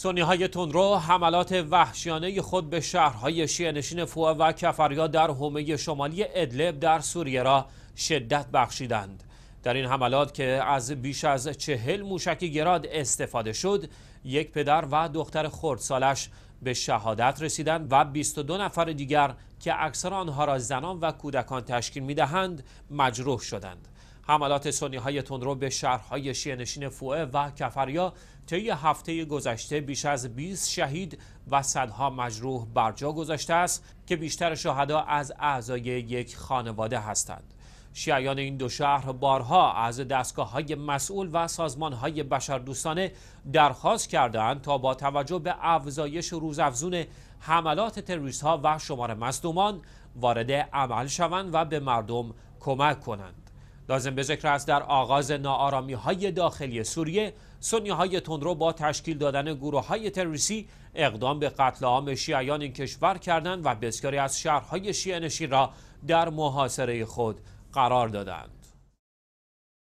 سنی های رو حملات وحشیانه خود به شهرهای شیعه فوه و کفریا در حومه شمالی ادلب در سوریه را شدت بخشیدند در این حملات که از بیش از چهل موشک گراد استفاده شد یک پدر و دختر خردسالش به شهادت رسیدند و 22 نفر دیگر که اکثر آنها را زنان و کودکان تشکیل دهند مجروح شدند حملات سنی های رو به شهرهای شیعه فوه و کفریا طی هفته گذشته بیش از 20 شهید و صدها مجروح برجا گذاشته است که بیشتر شهدا از اعضای یک خانواده هستند. شیعیان این دو شهر بارها از دستگاه های مسئول و سازمان های بشردوستانه درخواست کردند تا با توجه به افزایش روزافزون حملات تروریست ها و شمار مصدومان وارد عمل شوند و به مردم کمک کنند. لازم به ذکر است در آغاز نارامی های داخلی سوریه سنی های تندرو با تشکیل دادن گروه های تروریستی اقدام به قتل عام شیعیان این کشور کردند و بسیاری از شهرهای شیعه را در محاصره خود قرار دادند.